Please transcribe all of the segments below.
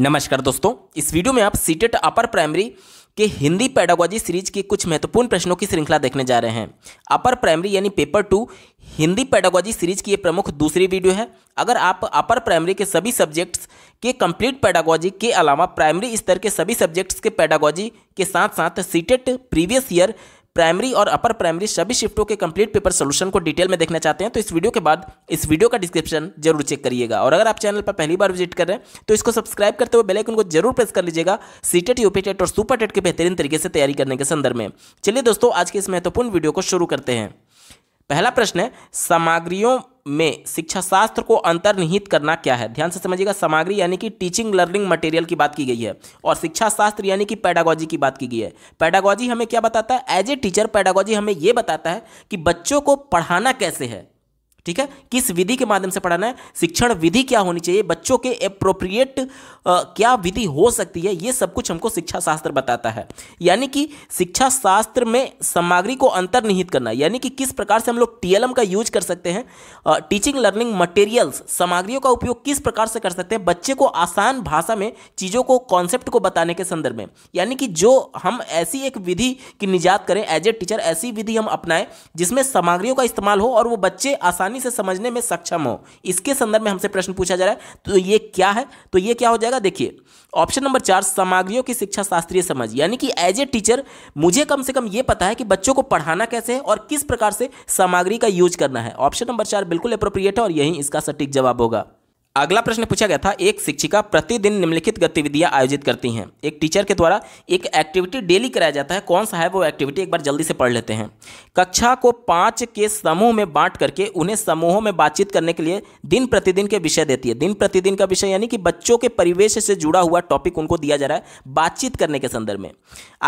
नमस्कार दोस्तों इस वीडियो में आप सीटेट अपर प्राइमरी के हिंदी पैडागोजी सीरीज के कुछ महत्वपूर्ण प्रश्नों की श्रृंखला देखने जा रहे हैं अपर प्राइमरी यानी paper two Hindi pedagogy series की ये प्रमुख दूसरी वीडियो है अगर आप अपर प्राइमरी के सभी सब्जेक्ट्स के कंप्लीट पैडागोजी के अलावा प्राइमरी स्तर के सभी सब्जेक्ट्स के पैडागोजी के साथ साथ सीटेट प्रीवियस ईयर प्राइमरी और अपर प्राइमरी सभी शिफ्टों के कंप्लीट पेपर सोल्यूशन को डिटेल में देखना चाहते हैं तो इस वीडियो के बाद इस वीडियो का डिस्क्रिप्शन जरूर चेक करिएगा और अगर आप चैनल पर पहली बार विजिट कर रहे हैं तो इसको सब्सक्राइब करते हुए बेलाइकन को जरूर प्रेस कर लीजिएगा सीटेट यूपीटेट और सुपर टेट के बेहतरीन तरीके से तैयारी करने के संदर्भ में चलिए दोस्तों आज के इस महत्वपूर्ण वीडियो को शुरू करते हैं पहला प्रश्न है सामग्रियों में शिक्षा शास्त्र को अंतर्निहित करना क्या है ध्यान से समझिएगा सामग्री यानी कि टीचिंग लर्निंग मटेरियल की बात की गई है और शिक्षा शास्त्र यानी कि पैडागोजी की बात की गई है पैडागोजी हमें क्या बताता है एज ए टीचर पैडागोजी हमें यह बताता है कि बच्चों को पढ़ाना कैसे है ठीक है किस विधि के माध्यम से पढ़ाना है शिक्षण विधि क्या होनी चाहिए बच्चों के अप्रोप्रिएट क्या विधि हो सकती है ये सब कुछ हमको शिक्षा शास्त्र बताता है यानी कि शिक्षा शास्त्र में सामग्री को अंतर्निहित करना यानी कि किस प्रकार से हम लोग टीएलएम का यूज कर सकते हैं टीचिंग लर्निंग मटेरियल्स सामग्रियों का उपयोग किस प्रकार से कर सकते हैं बच्चे को आसान भाषा में चीज़ों को कॉन्सेप्ट को बताने के संदर्भ में यानी कि जो हम ऐसी एक विधि की निजात करें एज ए टीचर ऐसी विधि हम अपनाएं जिसमें सामग्रियों का इस्तेमाल हो और वो बच्चे आसान आसानी से समझने में सक्षम हो इसके संदर्भ में हमसे प्रश्न पूछा जा रहा है तो ये क्या है तो ये क्या हो जाएगा देखिए ऑप्शन नंबर चार सामग्रियों की शिक्षा शास्त्रीय समझ यानी कि एज ए टीचर मुझे कम से कम ये पता है कि बच्चों को पढ़ाना कैसे है और किस प्रकार से सामग्री का यूज करना है ऑप्शन नंबर चार बिल्कुल अप्रोप्रिएट है और यही इसका सटीक जवाब होगा अगला प्रश्न पूछा गया था एक शिक्षिका प्रतिदिन निम्नलिखित गतिविधियां आयोजित करती हैं एक टीचर के द्वारा एक एक्टिविटी डेली कराया जाता है कौन सा है वो एक्टिविटी एक बार जल्दी से पढ़ लेते हैं कक्षा को पाँच के समूह में बांट करके उन्हें समूहों में बातचीत करने के लिए दिन प्रतिदिन के विषय देती है दिन प्रतिदिन का विषय यानी कि बच्चों के परिवेश से जुड़ा हुआ टॉपिक उनको दिया जा रहा है बातचीत करने के संदर्भ में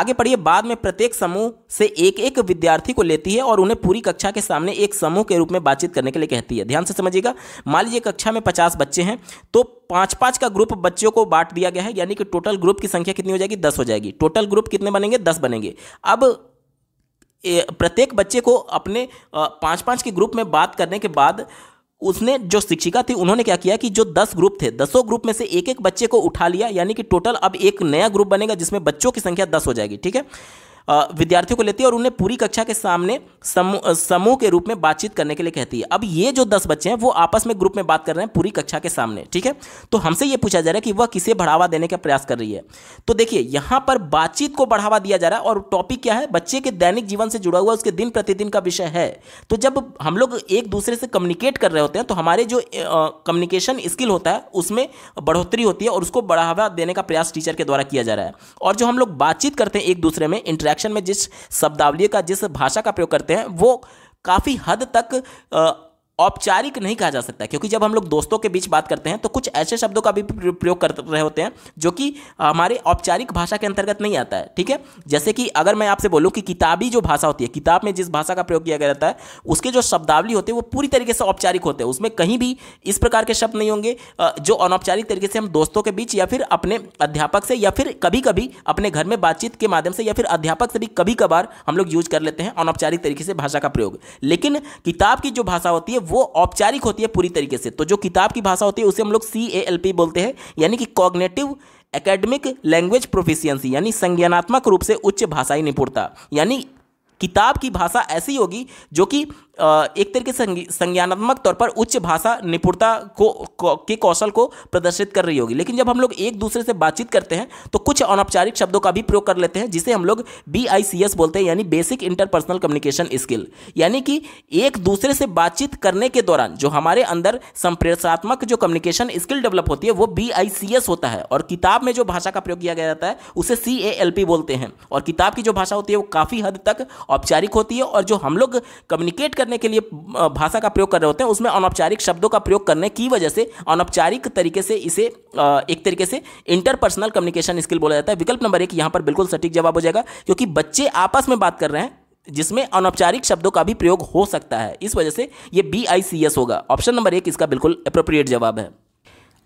आगे पढ़िए बाद में प्रत्येक समूह से एक एक विद्यार्थी को लेती है और उन्हें पूरी कक्षा के सामने एक समूह के रूप में बातचीत करने के लिए कहती है ध्यान से समझिएगा मान लीजिए कक्षा में पचास बच्चे बच्चे हैं तो पाँच पाँच का ग्रुप बच्चों को बांट दिया गया है यानी कि टोटल ग्रुप की संख्या कितनी हो जाएगी दस हो जाएगी टोटल ग्रुप कितने बनेंगे दस बनेंगे अब प्रत्येक बच्चे को अपने पाँच पाँच के ग्रुप में बात करने के बाद उसने जो शिक्षिका थी उन्होंने क्या किया कि जो दस ग्रुप थे दसों ग्रुप में से एक एक बच्चे को उठा लिया यानी कि टोटल अब एक नया ग्रुप बनेगा जिसमें बच्चों की संख्या दस हो जाएगी ठीक है विद्यार्थियों को लेती है और उन्हें पूरी कक्षा के सामने समूह समूह के रूप में बातचीत करने के लिए कहती है अब ये जो दस बच्चे हैं वो आपस में ग्रुप में बात कर रहे हैं पूरी कक्षा के सामने ठीक है तो हमसे ये पूछा जा रहा है कि वह किसे बढ़ावा देने का प्रयास कर रही है तो देखिए यहाँ पर बातचीत को बढ़ावा दिया जा रहा है और टॉपिक क्या है बच्चे के दैनिक जीवन से जुड़ा हुआ उसके दिन प्रतिदिन का विषय है तो जब हम लोग एक दूसरे से कम्युनिकेट कर रहे होते हैं तो हमारे जो कम्युनिकेशन स्किल होता है उसमें बढ़ोतरी होती है और उसको बढ़ावा देने का प्रयास टीचर के द्वारा किया जा रहा है और जो हम लोग बातचीत करते हैं एक दूसरे में इंटरेक्ट इंटरेक्शन में जिस शब्दावली का जिस भाषा का प्रयोग करते हैं वो काफ़ी हद तक औपचारिक नहीं कहा जा सकता क्योंकि जब हम लोग दोस्तों के बीच बात करते हैं तो कुछ ऐसे शब्दों का भी प्रयोग कर रहे होते हैं जो कि हमारे औपचारिक भाषा के अंतर्गत नहीं आता है ठीक है जैसे कि अगर मैं आपसे बोलूँ कि किताबी जो भाषा होती है किताब में जिस भाषा का प्रयोग किया गया है उसके जो शब्दावली होते हैं वो पूरी तरीके से औपचारिक होते हैं उसमें कहीं भी इस प्रकार के शब्द नहीं होंगे जो अनौपचारिक तरीके से हम दोस्तों के बीच या फिर अपने अध्यापक से या फिर कभी कभी अपने घर में बातचीत के माध्यम से या फिर अध्यापक से भी कभी कभार हम लोग यूज कर लेते हैं अनौपचारिक तरीके से भाषा का प्रयोग लेकिन किताब की जो भाषा होती है वो औपचारिक होती है पूरी तरीके से तो जो किताब की भाषा होती है उसे हम लोग सी ए एल पी बोलते हैं यानी कि कॉग्नेटिव एकेडमिक लैंग्वेज प्रोफिशियंसी यानी संज्ञानात्मक रूप से उच्च भाषाई निपुणता यानी किताब की भाषा ऐसी होगी जो कि एक तरीके से संज्ञानात्मक तौर पर उच्च भाषा निपुणता को के कौशल को प्रदर्शित कर रही होगी लेकिन जब हम लोग एक दूसरे से बातचीत करते हैं तो कुछ अनौपचारिक शब्दों का भी प्रयोग कर लेते हैं जिसे हम लोग बी बोलते हैं यानी बेसिक इंटरपर्सनल कम्युनिकेशन स्किल यानी कि एक दूसरे से बातचीत करने के दौरान जो हमारे अंदर संप्रेषात्मक जो कम्युनिकेशन स्किल डेवलप होती है वो बी होता है और किताब में जो भाषा का प्रयोग किया गया जाता है उसे सी बोलते हैं और किताब की जो भाषा होती है वो काफ़ी हद तक औपचारिक होती है और जो हम लोग कम्युनिकेट करने करने के लिए भाषा का प्रयोग कर रहे होते हैं उसमें अनौपचारिक शब्दों का प्रयोग करने की वजह से अनौपचारिक तरीके से इसे एक तरीके से इंटरपर्सनल कम्युनिकेशन स्किल बोला जाता है विकल्प नंबर एक यहाँ पर बिल्कुल सटीक जवाब हो जाएगा क्योंकि बच्चे आपस में बात कर रहे हैं जिसमें अनौपचारिक शब्दों का भी प्रयोग हो सकता है इस वजह से यह बी आई सी एस होगा ऑप्शन नंबर एक इसका बिल्कुल अप्रोप्रिएट जवाब है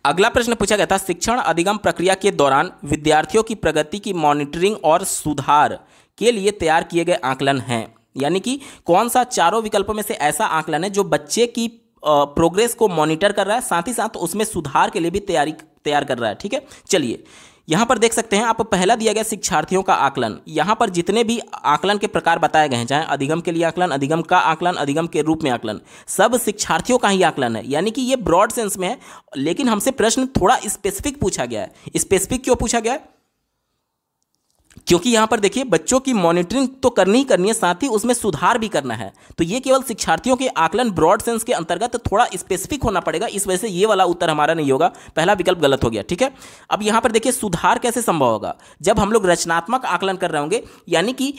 अगला प्रश्न पूछा गया था शिक्षण अधिगम प्रक्रिया के दौरान विद्यार्थियों की प्रगति की मॉनिटरिंग और सुधार के लिए तैयार किए गए आकलन हैं यानी कि कौन सा चारों विकल्पों में से ऐसा आंकलन है जो बच्चे की प्रोग्रेस को मॉनिटर कर रहा है साथ ही साथ उसमें सुधार के लिए भी तैयारी तैयार कर रहा है ठीक है चलिए यहाँ पर देख सकते हैं आप पहला दिया गया शिक्षार्थियों का आकलन यहाँ पर जितने भी आकलन के प्रकार बताए गए हैं चाहे अधिगम के लिए आकलन अधिगम का आकलन अधिगम के रूप में आकलन सब शिक्षार्थियों का ही आकलन है यानी कि ये ब्रॉड सेंस में है लेकिन हमसे प्रश्न थोड़ा स्पेसिफिक पूछा गया है स्पेसिफिक क्यों पूछा गया है क्योंकि यहां पर देखिए बच्चों की मॉनिटरिंग तो करनी ही करनी है साथ ही उसमें सुधार भी करना है तो ये केवल शिक्षार्थियों के आकलन ब्रॉड सेंस के अंतर्गत तो थोड़ा स्पेसिफिक होना पड़ेगा इस वजह से ये वाला उत्तर हमारा नहीं होगा पहला विकल्प गलत हो गया ठीक है अब यहाँ पर देखिए सुधार कैसे संभव होगा जब हम लोग रचनात्मक आकलन कर रहे होंगे यानी कि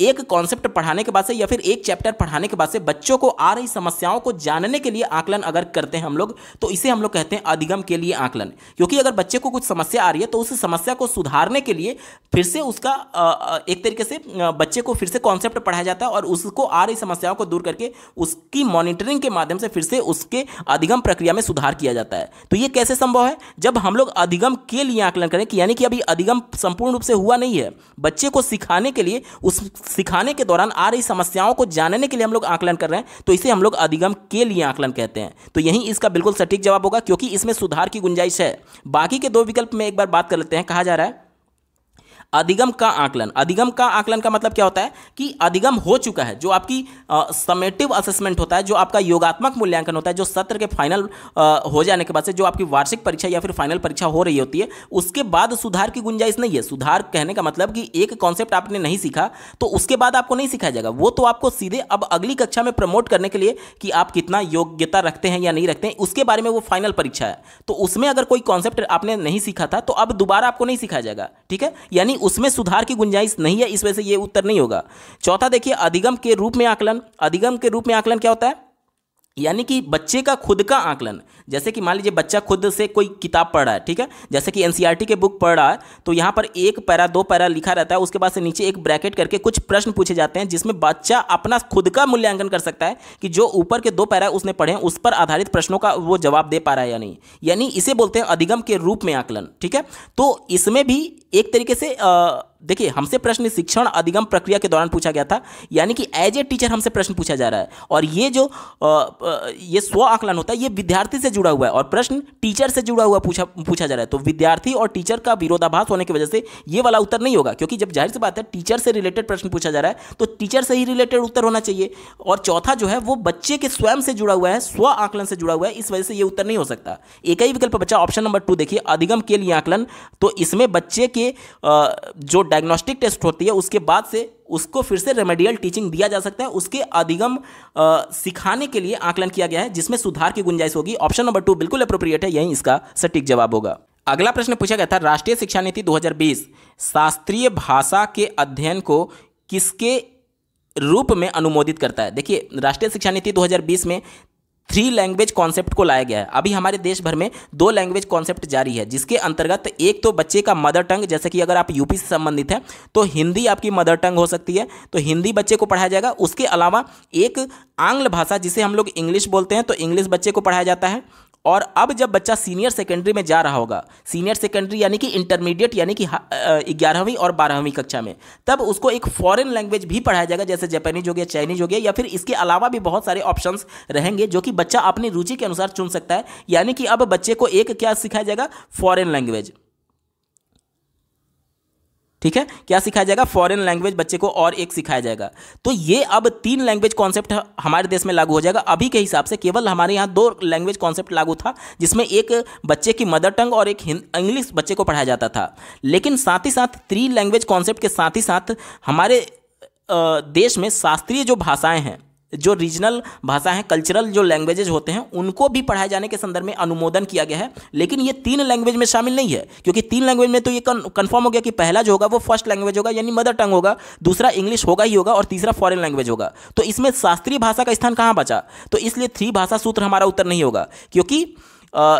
एक कॉन्सेप्ट पढ़ाने के बाद से या फिर एक चैप्टर पढ़ाने के बाद से बच्चों को आ रही समस्याओं को जानने के लिए आकलन अगर करते हैं हम लोग तो इसे हम लोग कहते हैं अधिगम के लिए आकलन क्योंकि अगर बच्चे को कुछ समस्या आ रही है तो उस समस्या को सुधारने के लिए फिर से उसका एक तरीके से बच्चे को फिर से कॉन्सेप्ट पढ़ाया जाता है और उसको आ रही समस्याओं को दूर करके उसकी मॉनिटरिंग के माध्यम से फिर से उसके अधिगम प्रक्रिया में सुधार किया जाता है तो ये कैसे संभव है जब हम लोग अधिगम के लिए आकलन करें कि यानी कि अभी अधिगम संपूर्ण रूप से हुआ नहीं है बच्चे को सिखाने के लिए उस सिखाने के दौरान आ रही समस्याओं को जानने के लिए हम लोग आकलन कर रहे हैं तो इसे हम लोग अधिगम के लिए आकलन कहते हैं तो यही इसका बिल्कुल सटीक जवाब होगा क्योंकि इसमें सुधार की गुंजाइश है बाकी के दो विकल्प में एक बार बात कर लेते हैं कहा जा रहा है अधिगम का आकलन अधिगम का आकलन का मतलब क्या होता है कि अधिगम हो चुका है जो आपकी समेटिव असेसमेंट होता है जो आपका योगात्मक मूल्यांकन होता है जो सत्र के फाइनल आ, हो जाने के बाद से जो आपकी वार्षिक परीक्षा या फिर फाइनल परीक्षा हो रही होती है उसके बाद सुधार की गुंजाइश नहीं है सुधार कहने का मतलब कि एक कॉन्सेप्ट आपने नहीं सीखा तो उसके बाद आपको नहीं सिखाया जाएगा वो तो आपको सीधे अब अगली कक्षा में प्रमोट करने के लिए कि आप कितना योग्यता रखते हैं या नहीं रखते हैं उसके बारे में वो फाइनल परीक्षा है तो उसमें अगर कोई कॉन्सेप्ट आपने नहीं सीखा था तो अब दोबारा आपको नहीं सिखाया जाएगा ठीक है यानी उसमें सुधार की गुंजाइश नहीं है इस वजह से ये उत्तर नहीं होगा चौथा देखिए अधिगम के रूप में आकलन अधिगम के रूप में आकलन क्या होता है यानी कि बच्चे का खुद का आकलन जैसे कि मान लीजिए बच्चा खुद से कोई किताब पढ़ रहा है ठीक है जैसे कि एनसीईआरटी e के बुक पढ़ रहा है तो यहाँ पर एक पैरा दो पैरा लिखा रहता है उसके बाद से नीचे एक ब्रैकेट करके कुछ प्रश्न पूछे जाते हैं जिसमें बच्चा अपना खुद का मूल्यांकन कर सकता है कि जो ऊपर के दो पैरा उसने पढ़े हैं उस पर आधारित प्रश्नों का वो जवाब दे पा रहा है या नहीं यानी इसे बोलते हैं अधिगम के रूप में आकलन ठीक है तो इसमें भी एक तरीके से आ, देखिए हमसे प्रश्न शिक्षण अधिगम प्रक्रिया के दौरान पूछा गया था यानी कि एज ए टीचर हमसे प्रश्न पूछा जा रहा है और ये जो ये स्व आकलन होता है ये विद्यार्थी से जुड़ा हुआ है और प्रश्न टीचर से जुड़ा हुआ पूछा पूछा जा रहा है तो विद्यार्थी और टीचर का विरोधाभास होने की वजह से ये वाला उत्तर नहीं होगा क्योंकि जब जाहिर सी बात है टीचर से रिलेटेड प्रश्न पूछा जा रहा है तो टीचर से ही रिलेटेड उत्तर होना चाहिए और चौथा जो है वो बच्चे के स्वयं से जुड़ा हुआ है स्व आकलन से जुड़ा हुआ है इस वजह से ये उत्तर नहीं हो सकता एक ही विकल्प बच्चा ऑप्शन नंबर टू देखिए अधिगम के लिए आकलन तो इसमें बच्चे के जो डायग्नोस्टिक टेस्ट होती है उसके बाद से उसको फिर से रेमेडियल टीचिंग दिया जा सकता है उसके अधिगम सिखाने के लिए आकलन किया गया है जिसमें सुधार की गुंजाइश होगी ऑप्शन नंबर टू बिल्कुल अप्रोप्रिएट है यही इसका सटीक जवाब होगा अगला प्रश्न पूछा गया था राष्ट्रीय शिक्षा नीति 2020 शास्त्रीय भाषा के अध्ययन को किसके रूप में अनुमोदित करता है देखिए राष्ट्रीय शिक्षा नीति 2020 में थ्री लैंग्वेज कॉन्सेप्ट को लाया गया है अभी हमारे देश भर में दो लैंग्वेज कॉन्सेप्ट जारी है जिसके अंतर्गत एक तो बच्चे का मदर टंग जैसे कि अगर आप यूपी से संबंधित हैं तो हिंदी आपकी मदर टंग हो सकती है तो हिंदी बच्चे को पढ़ाया जाएगा उसके अलावा एक आंग्ल भाषा जिसे हम लोग इंग्लिश बोलते हैं तो इंग्लिश बच्चे को पढ़ाया जाता है और अब जब बच्चा सीनियर सेकेंडरी में जा रहा होगा सीनियर सेकेंडरी यानी कि इंटरमीडिएट यानी कि हाँ, ग्यारहवीं और बारहवीं कक्षा में तब उसको एक फॉरेन लैंग्वेज भी पढ़ाया जाएगा जैसे जापानीज हो गया चाइनीज हो गया या फिर इसके अलावा भी बहुत सारे ऑप्शंस रहेंगे जो कि बच्चा अपनी रुचि के अनुसार चुन सकता है यानी कि अब बच्चे को एक क्या सिखाया जाएगा फॉरेन लैंग्वेज ठीक है क्या सिखाया जाएगा फॉरेन लैंग्वेज बच्चे को और एक सिखाया जाएगा तो ये अब तीन लैंग्वेज कॉन्सेप्ट हमारे देश में लागू हो जाएगा अभी के हिसाब से केवल हमारे यहाँ दो लैंग्वेज कॉन्सेप्ट लागू था जिसमें एक बच्चे की मदर टंग और एक इंग्लिश बच्चे को पढ़ाया जाता था लेकिन साथ ही साथ थ्री लैंग्वेज कॉन्सेप्ट के साथ ही साथ हमारे देश में शास्त्रीय जो भाषाएं हैं जो रीजनल भाषा हैं कल्चरल जो लैंग्वेजेज होते हैं उनको भी पढ़ाए जाने के संदर्भ में अनुमोदन किया गया है लेकिन ये तीन लैंग्वेज में शामिल नहीं है क्योंकि तीन लैंग्वेज में तो ये कन्फर्म हो गया कि पहला जो होगा वो फर्स्ट लैंग्वेज होगा यानी मदर टंग होगा दूसरा इंग्लिश होगा ही होगा और तीसरा फॉरन लैंग्वेज होगा तो इसमें शास्त्रीय भाषा का स्थान कहाँ बचा तो इसलिए थ्री भाषा सूत्र हमारा उत्तर नहीं होगा क्योंकि आ,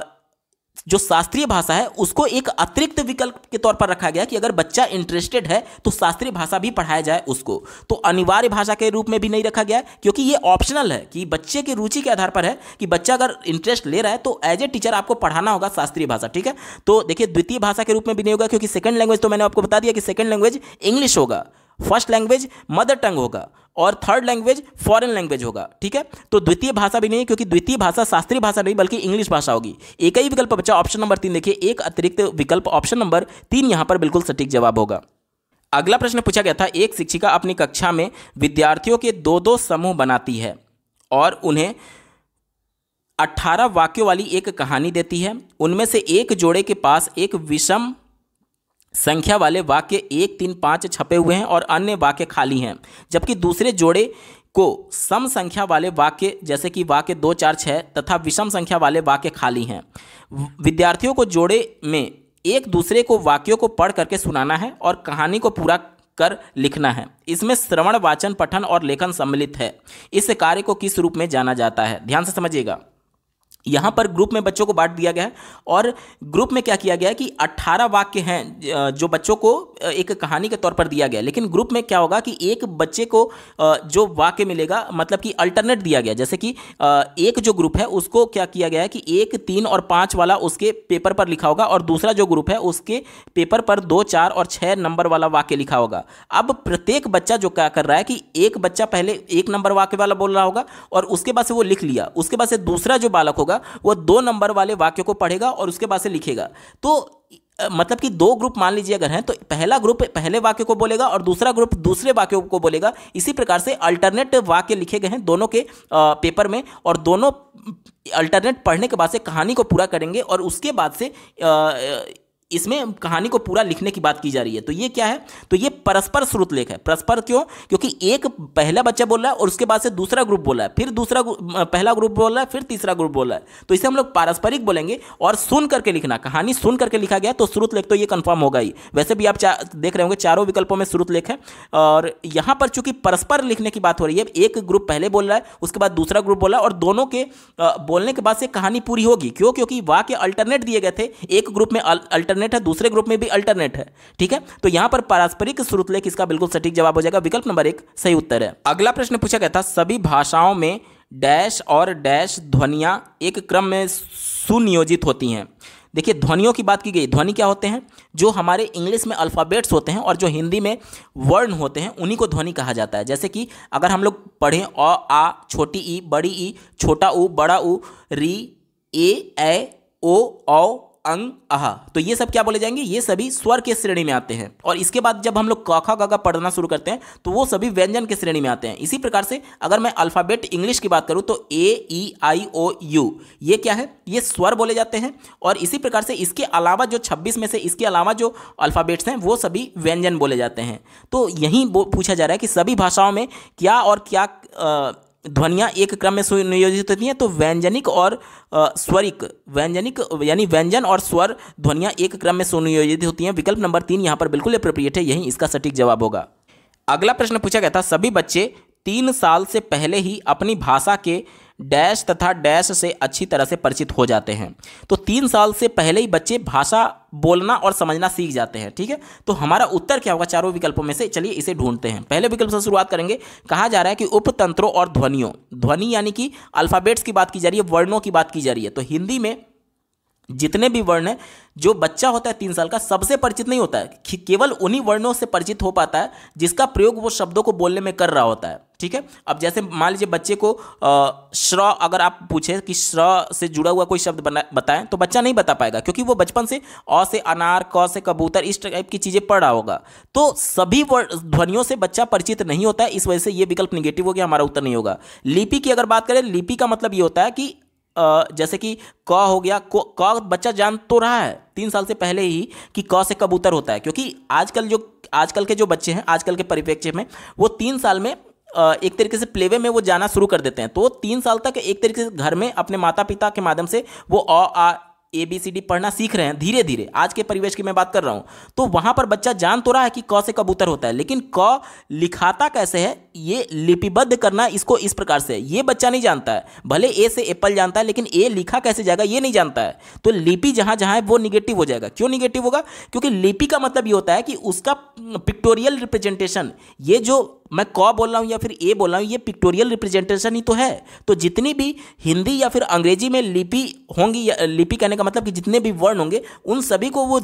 जो शास्त्रीय भाषा है उसको एक अतिरिक्त विकल्प के तौर पर रखा गया कि अगर बच्चा इंटरेस्टेड है तो शास्त्रीय भाषा भी पढ़ाया जाए उसको तो अनिवार्य भाषा के रूप में भी नहीं रखा गया क्योंकि ये ऑप्शनल है कि बच्चे की रुचि के आधार पर है कि बच्चा अगर इंटरेस्ट ले रहा है तो एज ए टीचर आपको पढ़ाना होगा शास्त्रीय भाषा ठीक है तो देखिए द्वितीय भाषा के रूप में भी नहीं होगा क्योंकि सेकेंड लैंग्वेज तो मैंने आपको बता दिया कि सेकेंड लैंग्वेज इंग्लिश होगा फर्स्ट लैंग्वेज मदर टंग होगा और थर्ड लैंग्वेज फॉरेन लैंग्वेज होगा ठीक है तो द्वितीय भाषा भी नहीं क्योंकि द्वितीय भाषा शास्त्रीय भाषा नहीं बल्कि इंग्लिश भाषा होगी एक ही विकल्प बचा ऑप्शन नंबर तीन देखिए एक अतिरिक्त विकल्प ऑप्शन नंबर तीन यहां पर बिल्कुल सटीक जवाब होगा अगला प्रश्न पूछा गया था एक शिक्षिका अपनी कक्षा में विद्यार्थियों के दो दो समूह बनाती है और उन्हें अट्ठारह वाक्यों वाली एक कहानी देती है उनमें से एक जोड़े के पास एक विषम संख्या वाले वाक्य एक तीन पाँच छपे हुए हैं और अन्य वाक्य खाली हैं जबकि दूसरे जोड़े को सम संख्या वाले वाक्य जैसे कि वाक्य दो चार छः तथा विषम संख्या वाले वाक्य खाली हैं विद्यार्थियों को जोड़े में एक दूसरे को वाक्यों को पढ़ करके सुनाना है और कहानी को पूरा कर लिखना है इसमें श्रवण वाचन पठन और लेखन सम्मिलित है इस कार्य को किस रूप में जाना जाता है ध्यान से समझिएगा यहाँ पर ग्रुप में बच्चों को बांट दिया गया है और ग्रुप में क्या किया गया है कि 18 वाक्य हैं जो बच्चों को एक कहानी के तौर पर दिया गया लेकिन ग्रुप में क्या होगा कि एक बच्चे को जो वाक्य मिलेगा मतलब कि अल्टरनेट दिया गया जैसे कि एक जो ग्रुप है उसको क्या किया गया है कि एक तीन और पाँच वाला उसके पेपर पर लिखा होगा और दूसरा जो ग्रुप है उसके पेपर पर दो चार और छः नंबर वाला वाक्य लिखा होगा अब प्रत्येक बच्चा जो क्या कर रहा है कि एक बच्चा पहले एक नंबर वाक्य वाला बोल रहा होगा और उसके बाद से वो लिख लिया उसके बाद से दूसरा जो बालक होगा होगा वो दो नंबर वाले वाक्य को पढ़ेगा और उसके बाद से लिखेगा तो मतलब कि दो ग्रुप मान लीजिए अगर हैं तो पहला ग्रुप पहले वाक्य को बोलेगा और दूसरा ग्रुप दूसरे वाक्य को बोलेगा इसी प्रकार से अल्टरनेट वाक्य लिखे गए हैं दोनों के पेपर में और दोनों अल्टरनेट पढ़ने के बाद से कहानी को पूरा करेंगे और उसके बाद से इसमें कहानी को पूरा लिखने की बात की जा रही है तो ये क्या है तो ये परस्पर श्रुत लेख है परस्पर क्यों क्योंकि एक पहला बच्चा बोल रहा है और उसके बाद से दूसरा ग्रुप बोला है फिर दूसरा पहला ग्रुप बोल रहा है फिर तीसरा ग्रुप बोल रहा है तो इसे हम लोग पारस्परिक बोलेंगे और सुन करके लिखना कहानी सुन करके लिखा गया तो श्रुत लेख तो ये कन्फर्म होगा ही वैसे भी आप देख रहे होंगे चारों विकल्पों में श्रुत लेख है और यहां पर चूंकि परस्पर लिखने की बात हो रही है एक ग्रुप पहले बोल रहा है उसके बाद दूसरा ग्रुप बोला और दोनों के बोलने के बाद से कहानी पूरी होगी क्यों क्योंकि वाक्य अल्टरनेट दिए गए थे एक ग्रुप में अल्टरनेट अल्टरनेट है दूसरे ग्रुप में भी अल्टरनेट है ठीक है तो यहां पर पारस्परिक श्रुत लेख इसका बिल्कुल सटीक जवाब हो जाएगा विकल्प नंबर एक सही उत्तर है अगला प्रश्न पूछा गया था सभी भाषाओं में डैश और डैश ध्वनियाँ एक क्रम में सुनियोजित होती हैं देखिए ध्वनियों की बात की गई ध्वनि क्या होते हैं जो हमारे इंग्लिश में अल्फ़ाबेट्स होते हैं और जो हिंदी में वर्ण होते हैं उन्हीं को ध्वनि कहा जाता है जैसे कि अगर हम लोग पढ़ें अ आ छोटी ई बड़ी ई छोटा उ बड़ा उ री ए ऐ ओ औ अंग अह तो ये सब क्या बोले जाएंगे ये सभी स्वर के श्रेणी में आते हैं और इसके बाद जब हम लोग काखा गागा पढ़ना शुरू करते हैं तो वो सभी व्यंजन के श्रेणी में आते हैं इसी प्रकार से अगर मैं अल्फाबेट इंग्लिश की बात करूँ तो ए ई आई ओ यू ये क्या है ये स्वर बोले जाते हैं और इसी प्रकार से इसके अलावा जो छब्बीस में से इसके अलावा जो अल्फ़ाबेट्स हैं वो सभी व्यंजन बोले जाते हैं तो यही पूछा जा रहा है कि सभी भाषाओं में क्या और क्या आ, ध्वनियाँ एक क्रम में सुनियोजित होती हैं तो व्यंजनिक और स्वरिक व्यंजनिक यानी व्यंजन और स्वर ध्वनियाँ एक क्रम में सुनियोजित होती हैं विकल्प नंबर तीन यहाँ पर बिल्कुल अप्रोप्रिएट है यही इसका सटीक जवाब होगा अगला प्रश्न पूछा गया था सभी बच्चे तीन साल से पहले ही अपनी भाषा के डैश तथा डैश से अच्छी तरह से परिचित हो जाते हैं तो तीन साल से पहले ही बच्चे भाषा बोलना और समझना सीख जाते हैं ठीक है तो हमारा उत्तर क्या होगा चारों विकल्पों में से चलिए इसे ढूंढते हैं पहले विकल्प से शुरुआत करेंगे कहा जा रहा है कि उपतंत्रों और ध्वनियों ध्वनि यानी कि अल्फ़ाबेट्स की बात की जा रही है वर्णों की बात की जा रही है तो हिंदी में जितने भी वर्ण हैं जो बच्चा होता है तीन साल का सबसे परिचित नहीं होता है केवल उन्हीं वर्णों से परिचित हो पाता है जिसका प्रयोग वो शब्दों को बोलने में कर रहा होता है ठीक है अब जैसे मान लीजिए बच्चे को श्र अगर आप पूछे कि श्र से जुड़ा हुआ कोई शब्द बना बताएं तो बच्चा नहीं बता पाएगा क्योंकि वो बचपन से अ से अनार क से कबूतर इस टाइप की चीज़ें पढ़ रहा होगा तो सभी ध्वनियों से बच्चा परिचित नहीं होता है इस वजह से ये विकल्प निगेटिव हो गया हमारा उत्तर नहीं होगा लिपि की अगर बात करें लिपि का मतलब ये होता है कि जैसे कि क हो गया क बच्चा जान तो रहा है तीन साल से पहले ही कि क से कबूतर होता है क्योंकि आजकल जो आजकल के जो बच्चे हैं आजकल के परिप्रेक्ष्य में वो तीन साल में एक तरीके से प्लेवे में वो जाना शुरू कर देते हैं तो तीन साल तक एक तरीके से घर में अपने माता पिता के माध्यम से वो अ आ ए बी सी डी पढ़ना सीख रहे हैं धीरे धीरे आज के परिवेश की मैं बात कर रहा हूँ तो वहां पर बच्चा जान तो रहा है कि क से कबूतर होता है लेकिन क लिखाता कैसे है ये लिपिबद्ध करना इसको इस प्रकार से ये बच्चा नहीं जानता है भले ए से एप्पल जानता है लेकिन ए लिखा कैसे जाएगा ये नहीं जानता है तो लिपि जहाँ जहाँ है वो निगेटिव हो जाएगा क्यों निगेटिव होगा क्योंकि लिपि का मतलब ये होता है कि उसका पिक्टोरियल रिप्रेजेंटेशन ये जो मैं क बोल रहा हूँ या फिर ए बोल रहा हूँ ये पिक्टोरियल रिप्रेजेंटेशन ही तो है तो जितनी भी हिंदी या फिर अंग्रेजी में लिपि होंगी या लिपि कहने का मतलब कि जितने भी वर्ड होंगे उन सभी को वो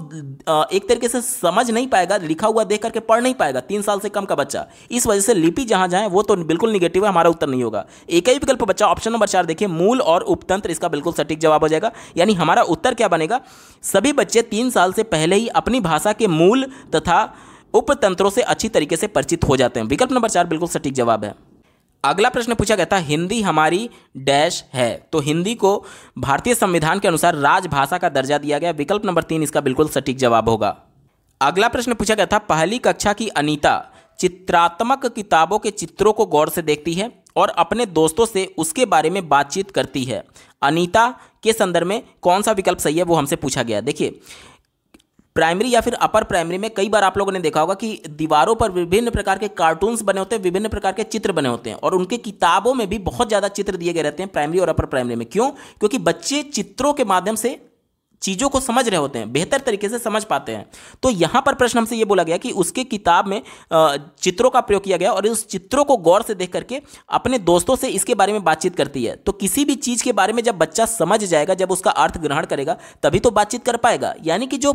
एक तरीके से समझ नहीं पाएगा लिखा हुआ देख करके पढ़ नहीं पाएगा तीन साल से कम का बच्चा इस वजह से लिपि जहाँ जाए वो तो बिल्कुल निगेटिव है हमारा उत्तर नहीं होगा एक ही विकल्प बच्चा ऑप्शन नंबर चार देखिए मूल और उपतंत्र इसका बिल्कुल सटीक जवाब हो जाएगा यानी हमारा उत्तर क्या बनेगा सभी बच्चे तीन साल से पहले ही अपनी भाषा के मूल तथा उपतंत्रों से अच्छी तरीके से परिचित हो जाते हैं विकल्प नंबर चार बिल्कुल सटीक जवाब है अगला प्रश्न पूछा गया था हिंदी हमारी डैश है तो हिंदी को भारतीय संविधान के अनुसार राजभाषा का दर्जा दिया गया विकल्प नंबर तीन इसका बिल्कुल सटीक जवाब होगा अगला प्रश्न पूछा गया था पहली कक्षा की अनीता चित्रात्मक किताबों के चित्रों को गौर से देखती है और अपने दोस्तों से उसके बारे में बातचीत करती है अनीता के संदर्भ में कौन सा विकल्प सही है वो हमसे पूछा गया देखिए प्राइमरी या फिर अपर प्राइमरी में कई बार आप लोगों ने देखा होगा कि दीवारों पर विभिन्न प्रकार के कार्टून्स बने होते हैं विभिन्न प्रकार के चित्र बने होते हैं और उनके किताबों में भी बहुत ज़्यादा चित्र दिए गए रहते हैं प्राइमरी और अपर प्राइमरी में क्यों क्योंकि बच्चे चित्रों के माध्यम से चीज़ों को समझ रहे होते हैं बेहतर तरीके से समझ पाते हैं तो यहाँ पर प्रश्न हमसे ये बोला गया कि उसके किताब में चित्रों का प्रयोग किया गया और उस चित्रों को गौर से देख करके अपने दोस्तों से इसके बारे में बातचीत करती है तो किसी भी चीज़ के बारे में जब बच्चा समझ जाएगा जब उसका अर्थ ग्रहण करेगा तभी तो बातचीत कर पाएगा यानी कि जो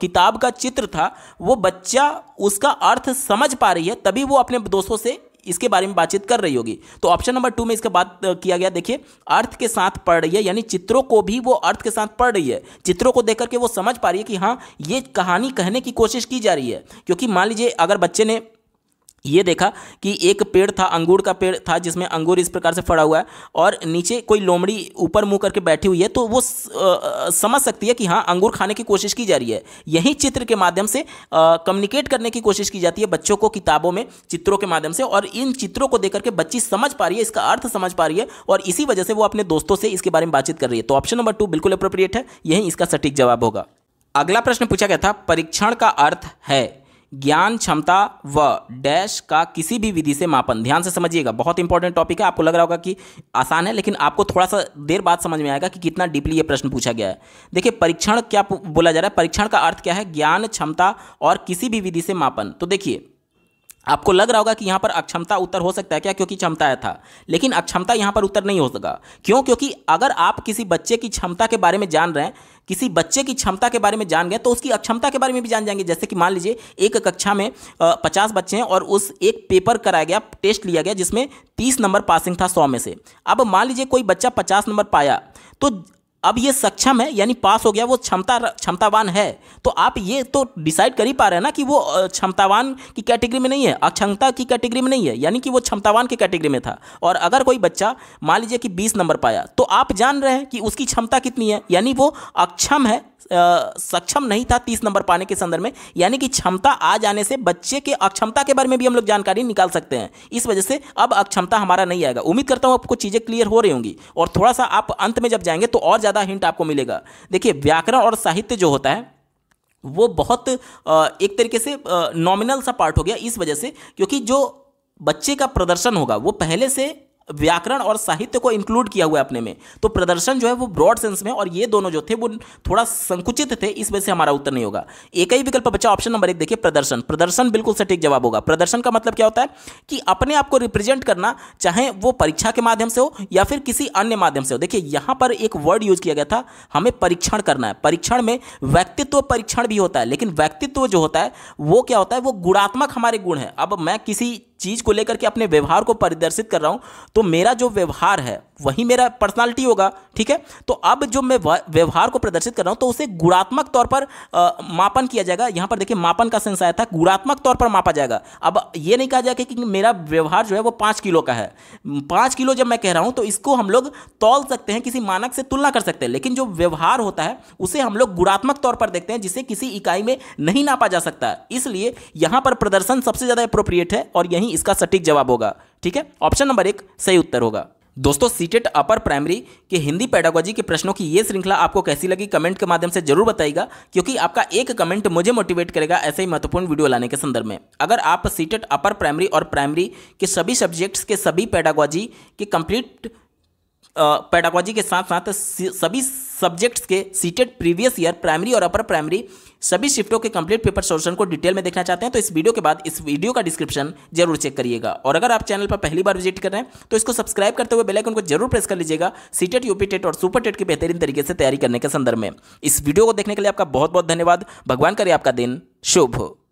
किताब का चित्र था वो बच्चा उसका अर्थ समझ पा रही है तभी वो अपने दोस्तों से इसके बारे में बातचीत कर रही होगी तो ऑप्शन नंबर टू में इसका बात किया गया देखिए अर्थ के साथ पढ़ रही है यानी चित्रों को भी वो अर्थ के साथ पढ़ रही है चित्रों को देख करके वो समझ पा रही है कि हाँ ये कहानी कहने की कोशिश की जा रही है क्योंकि मान लीजिए अगर बच्चे ने ये देखा कि एक पेड़ था अंगूर का पेड़ था जिसमें अंगूर इस प्रकार से फड़ा हुआ है और नीचे कोई लोमड़ी ऊपर मुंह करके बैठी हुई है तो वो समझ सकती है कि हाँ अंगूर खाने की कोशिश की जा रही है यही चित्र के माध्यम से कम्युनिकेट करने की कोशिश की जाती है बच्चों को किताबों में चित्रों के माध्यम से और इन चित्रों को देख करके बच्ची समझ पा रही है इसका अर्थ समझ पा रही है और इसी वजह से वो अपने दोस्तों से इसके बारे में बातचीत कर रही है तो ऑप्शन नंबर टू बिल्कुल अप्रोप्रिएट है यही इसका सटीक जवाब होगा अगला प्रश्न पूछा गया था परीक्षण का अर्थ है ज्ञान क्षमता व डैश का किसी भी विधि से मापन ध्यान से समझिएगा बहुत इंपॉर्टेंट टॉपिक है आपको लग रहा होगा कि आसान है लेकिन आपको थोड़ा सा देर बाद समझ में आएगा कि कितना डीपली ये प्रश्न पूछा गया है देखिए परीक्षण क्या बोला जा रहा है परीक्षण का अर्थ क्या है ज्ञान क्षमता और किसी भी विधि से मापन तो देखिए आपको लग रहा होगा कि यहाँ पर अक्षमता उत्तर हो सकता है क्या क्योंकि क्षमता था लेकिन अक्षमता यहाँ पर उत्तर नहीं हो सका क्यों क्योंकि अगर आप किसी बच्चे की क्षमता के बारे में जान रहे हैं किसी बच्चे की क्षमता के बारे में जान गए तो उसकी अक्षमता के बारे में भी जान जाएंगे जैसे कि मान लीजिए एक कक्षा में पचास बच्चे हैं और उस एक पेपर कराया गया टेस्ट लिया गया जिसमें तीस नंबर पासिंग था सौ में से अब मान लीजिए कोई बच्चा पचास नंबर पाया तो अब ये सक्षम है यानी पास हो गया वो क्षमता क्षमतावान है तो आप ये तो डिसाइड कर ही पा रहे हैं ना कि वो क्षमतावान की कैटेगरी में नहीं है अक्षमता की कैटेगरी में नहीं है यानी कि वो क्षमतावान की कैटेगरी में था और अगर कोई बच्चा मान लीजिए कि बीस नंबर पाया तो आप जान रहे हैं कि उसकी क्षमता कितनी है यानी वो अक्षम है सक्षम नहीं था तीस नंबर पाने के संदर्भ में यानी कि क्षमता आ जाने से बच्चे के अक्षमता के बारे में भी हम लोग जानकारी निकाल सकते हैं इस वजह से अब अक्षमता हमारा नहीं आएगा उम्मीद करता हूँ आपको चीज़ें क्लियर हो रही होंगी और थोड़ा सा आप अंत में जब जाएंगे तो और ज़्यादा हिंट आपको मिलेगा देखिए व्याकरण और साहित्य जो होता है वो बहुत एक तरीके से नॉमिनल सा पार्ट हो गया इस वजह से क्योंकि जो बच्चे का प्रदर्शन होगा वो पहले से व्याकरण और साहित्य को इंक्लूड किया हुआ है अपने में तो प्रदर्शन जो है वो ब्रॉड सेंस में और ये दोनों जो थे वो थोड़ा संकुचित थे इस वजह से हमारा उत्तर नहीं होगा एक ही विकल्प बचा ऑप्शन नंबर एक देखिए प्रदर्शन प्रदर्शन बिल्कुल सटीक जवाब होगा प्रदर्शन का मतलब क्या होता है कि अपने आप को रिप्रेजेंट करना चाहे वो परीक्षा के माध्यम से हो या फिर किसी अन्य माध्यम से हो देखिए यहां पर एक वर्ड यूज किया गया था हमें परीक्षण करना है परीक्षण में व्यक्तित्व परीक्षण भी होता है लेकिन व्यक्तित्व जो होता है वो क्या होता है वो गुणात्मक हमारे गुण है अब मैं किसी चीज़ को लेकर के अपने व्यवहार को परिदर्शित कर रहा हूं तो मेरा जो व्यवहार है वही मेरा पर्सनालिटी होगा ठीक है तो अब जो मैं व्यवहार को प्रदर्शित कर रहा हूं तो उसे गुणात्मक तौर पर आ, मापन किया जाएगा यहां पर देखिए मापन का सेंस आया था गुणात्मक तौर पर मापा जाएगा अब यह नहीं कहा जाएगा कि, कि मेरा व्यवहार जो है वो पाँच किलो का है पाँच किलो जब मैं कह रहा हूं तो इसको हम लोग तोल सकते हैं किसी मानक से तुलना कर सकते हैं लेकिन जो व्यवहार होता है उसे हम लोग गुणात्मक तौर पर देखते हैं जिसे किसी इकाई में नहीं नापा जा सकता इसलिए यहाँ पर प्रदर्शन सबसे ज़्यादा अप्रोप्रिएट है और यही नहीं इसका सटीक जवाब होगा ठीक है ऑप्शन नंबर एक सही उत्तर होगा दोस्तों सीटेट अपर प्राइमरी के हिंदी पैडागोजी के प्रश्नों की ये श्रृंखला आपको कैसी लगी कमेंट के माध्यम से जरूर बताइएगा क्योंकि आपका एक कमेंट मुझे मोटिवेट करेगा ऐसे ही महत्वपूर्ण वीडियो लाने के संदर्भ में अगर आप सीटेट अपर प्राइमरी और प्राइमरी के सभी सब्जेक्ट्स के सभी पैडागोजी के कंप्लीट पैडागोजी के साथ साथ सभी सब्जेक्ट्स के सीटेड प्रीवियस ईयर प्राइमरी और अपर प्राइमरी सभी शिफ्टों के कंप्लीट पेपर सोल्यूशन को डिटेल में देखना चाहते हैं तो इस वीडियो के बाद इस वीडियो का डिस्क्रिप्शन जरूर चेक करिएगा और अगर आप चैनल पर पहली बार विजिट कर रहे हैं तो इसको सब्सक्राइब करते हुए आइकन को जरूर प्रेस कर लीजिएगा सीटेट यूपी टेट और सुपर टेट की बेहतरीन तरीके से तैयारी करने के संदर्भ में इस वीडियो को देखने के लिए आपका बहुत बहुत धन्यवाद भगवान करे आपका दिन शुभ हो